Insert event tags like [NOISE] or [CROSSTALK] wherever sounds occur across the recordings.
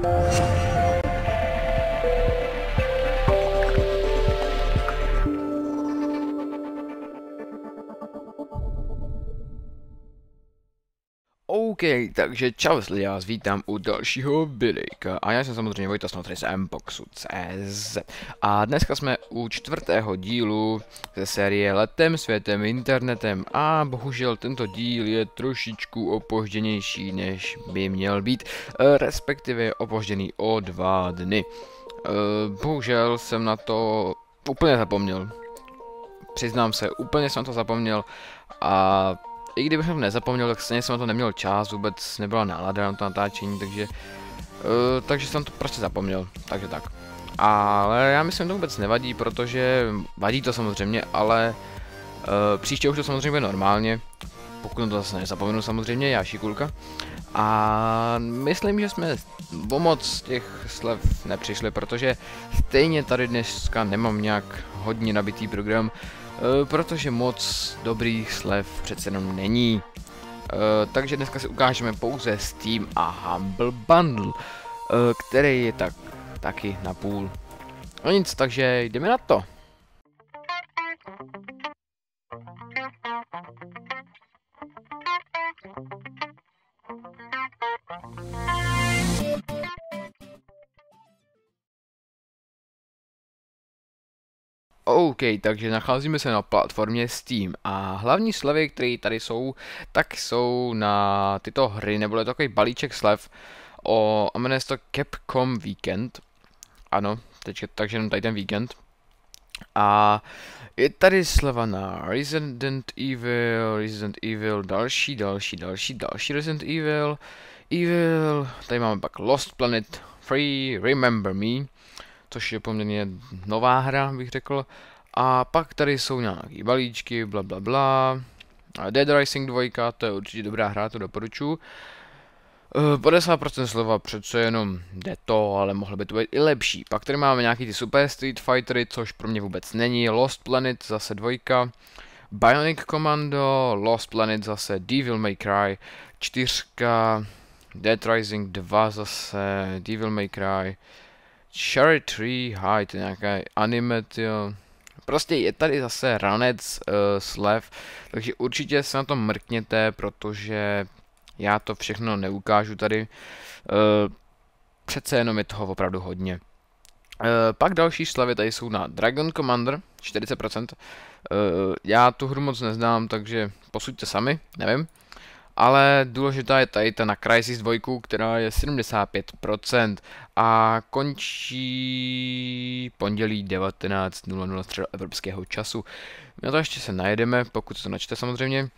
Thank you. OK, takže čau, já vás vítám u dalšího videa. A já jsem samozřejmě Vojta Snotry z Mboxu.cz. A dneska jsme u čtvrtého dílu ze série Letem, světem, internetem. A bohužel tento díl je trošičku opožděnější, než by měl být. Eh, respektive je opožděný o dva dny. Eh, bohužel jsem na to úplně zapomněl. Přiznám se, úplně jsem to zapomněl a i kdybych nezapomněl, tak stejně jsem na to neměl čas, vůbec nebyla nálada na to natáčení, takže, uh, takže jsem to prostě zapomněl, takže tak. Ale já myslím, že to vůbec nevadí, protože vadí to samozřejmě, ale uh, příště už to samozřejmě bude normálně, pokud to zase nezapomenu samozřejmě, já šikulka. A myslím, že jsme o moc těch slev nepřišli, protože stejně tady dneska nemám nějak hodně nabitý program. Eh, protože moc dobrých slev přece jenom není. Eh, takže dneska si ukážeme pouze Steam a Humble Bundle, eh, který je tak taky na půl. No nic, takže jdeme na to. OK, takže nacházíme se na platformě Steam a hlavní slevy, které tady jsou, tak jsou na tyto hry, nebo je to takový balíček slev o, a jmenuje se to Capcom Weekend. Ano, teďka, takže jenom tady ten víkend. A je tady sleva na Resident Evil, Resident Evil, další, další, další, další Resident Evil, Evil, tady máme pak Lost Planet 3, Remember Me, což je poměrně nová hra, bych řekl. A pak tady jsou nějaký balíčky, bla bla bla. Dead Rising 2, to je určitě dobrá hra, to doporučuji. 50% e, slova přece jenom jde to, ale mohlo by to být i lepší. Pak tady máme nějaký ty Super Street Fightery, což pro mě vůbec není. Lost Planet, zase dvojka. Bionic Commando, Lost Planet zase, Devil May Cry, 4, Dead Rising 2 zase, Devil May Cry, Cherry Tree High, to nějaká anime, jo. Prostě je tady zase ranec uh, slev, takže určitě se na to mrkněte, protože já to všechno neukážu tady. Uh, přece jenom je toho opravdu hodně. Uh, pak další slevy tady jsou na Dragon Commander, 40%. Uh, já tu hru moc neznám, takže posuďte sami, nevím ale důležitá je tady ta na Crysis 2, která je 75% a končí pondělí 19.00 evropského času. Na to ještě se najedeme, pokud to načte samozřejmě.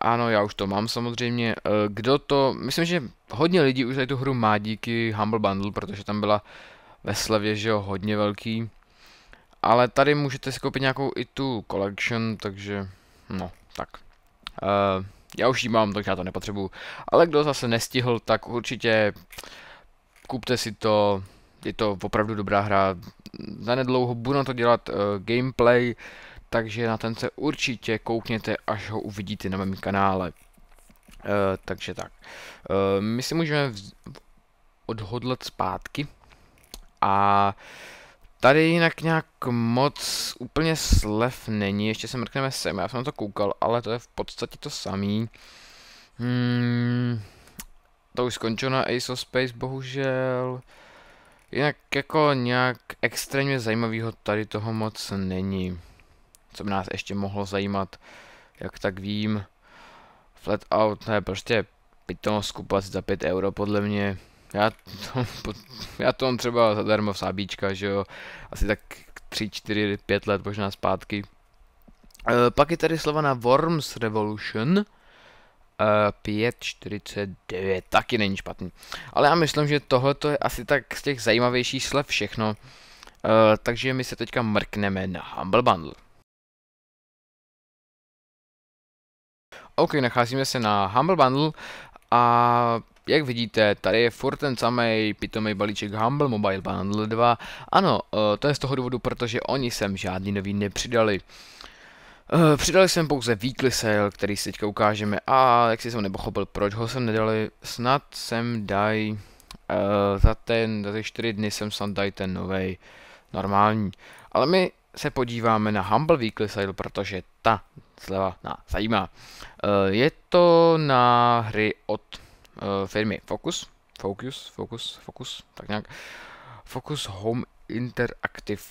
Ano, já už to mám samozřejmě. Eh, kdo to, myslím, že hodně lidí už tady tu hru má díky Humble Bundle, protože tam byla ve slevě, že jo, hodně velký. Ale tady můžete si koupit nějakou i tu collection, takže no, tak. Uh, já už ji mám, takže já to nepotřebuju. Ale kdo zase nestihl, tak určitě kupte si to, je to opravdu dobrá hra. Zanedlouho budu na to dělat uh, gameplay, takže na ten se určitě koukněte, až ho uvidíte na mém kanále. Uh, takže tak. Uh, my si můžeme odhodlat zpátky a uh, Tady jinak nějak moc úplně slev není, ještě se mrkneme sem, já jsem na to koukal, ale to je v podstatě to samý. Hmm, to už skončilo na Ace of Space, bohužel. Jinak jako nějak extrémně zajímavého tady toho moc není. Co by nás ještě mohlo zajímat, jak tak vím. Flat out, ne, prostě pitomost kupovat za 5 euro podle mě. Já to, [LAUGHS] já to mám třeba zadarmo v sábíčka, že jo, asi tak 3, 4, 5 let možná zpátky. E, pak je tady slova na Worms Revolution. Uh, eh, 5.49, taky není špatný. Ale já myslím, že tohle je asi tak z těch zajímavějších slev všechno. Uh, takže my se teďka mrkneme na Humble Bundle. OK, nacházíme se na Humble Bundle a jak vidíte, tady je furt ten samý pitomý balíček Humble Mobile Bundle 2. Ano, eh, to je z toho důvodu, protože oni sem žádný nový nepřidali. Eh, přidali jsem pouze weekly sale, který si teďka ukážeme a jak si jsem nepochopil, proč ho sem nedali, snad sem daj eh, za, ten, za ty 4 dny jsem snad daj ten novej normální. Ale my se podíváme na Humble Weekly Sale, protože ta zleva nás zajímá. je to na hry od Eh, firmy Focus, Focus, Focus, Focus, tak nějak. Focus Home Interactive.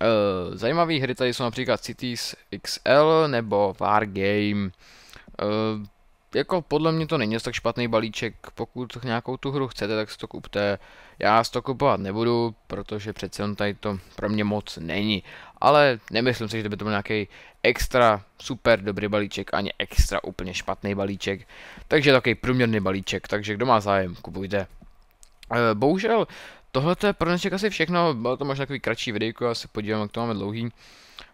Uh, eh, zajímavé hry tady jsou například Cities XL nebo Wargame. Uh, jako podle mě to není tak špatný balíček, pokud nějakou tu hru chcete, tak si to kupte. Já si to kupovat nebudu, protože přece on tady to pro mě moc není. Ale nemyslím si, že by to byl nějaký extra super dobrý balíček, ani extra úplně špatný balíček. Takže takový průměrný balíček, takže kdo má zájem, kupujte. E, bohužel, tohle je pro dnešek asi všechno, bylo to možná takový kratší videjko, já se podívám, jak to máme dlouhý.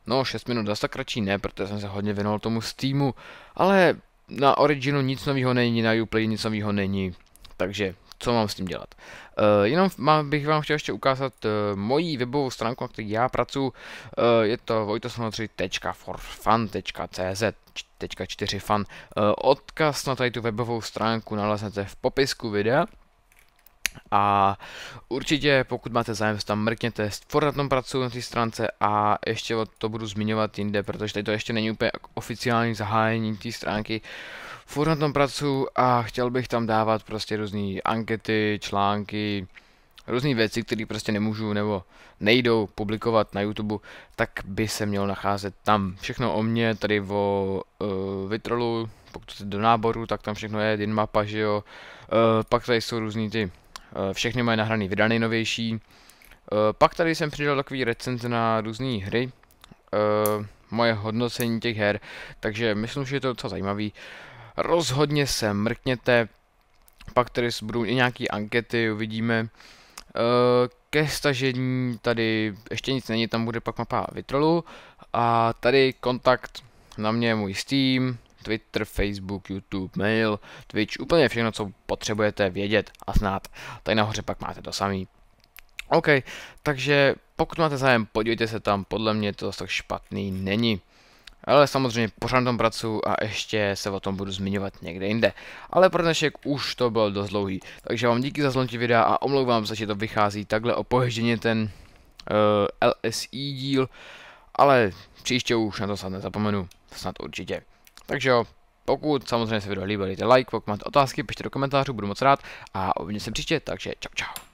No, 6 minut, zase kratší ne, protože jsem se hodně věnoval tomu Steamu, ale na Originu nic nového není, na Uplay nic nového není, takže co mám s tím dělat. Uh, jenom má, bych vám chtěl ještě ukázat uh, moji webovou stránku, na které já pracuji. Uh, je to vojtosanonoc 4 fan. Uh, odkaz na tady tu webovou stránku naleznete v popisku videa. A určitě, pokud máte zájem, tam mrkněte, furt na tom pracuji na té stránce a ještě to budu zmiňovat jinde, protože tady to ještě není úplně oficiální zahájení té stránky. Furt na tom pracuji a chtěl bych tam dávat prostě různé ankety, články, různé věci, které prostě nemůžu nebo nejdou publikovat na YouTube, tak by se měl nacházet tam. Všechno o mě, tady o uh, Vitrolu, pokud jste do náboru, tak tam všechno je, din mapa, že jo. Uh, pak tady jsou různý ty Eh, všechny mají nahrané videa nejnovější. Eh, pak tady jsem přidal takový recenze na různé hry, eh, moje hodnocení těch her, takže myslím, že je to docela zajímavý. Rozhodně se mrkněte, pak tady budou i nějaké ankety, uvidíme. Ke stažení tady ještě nic není, tam bude pak mapa Vitrolu a tady kontakt na mě, můj Steam, Twitter, Facebook, YouTube, mail, Twitch, úplně všechno, co potřebujete vědět a znát. Tady nahoře pak máte to samý. OK, takže pokud máte zájem, podívejte se tam, podle mě to tak špatný není. Ale samozřejmě pořád na tom pracuji a ještě se o tom budu zmiňovat někde jinde. Ale pro dnešek už to bylo dost dlouhý, takže vám díky za zlomtí videa a omlouvám se, že to vychází takhle opožděně ten uh, eh, LSI e díl, ale příště už na to snad nezapomenu, snad určitě. Takže jo, pokud samozřejmě se video líbilo, dejte like, pokud máte otázky, pište do komentářů, budu moc rád a uvidíme se příště, takže čau čau.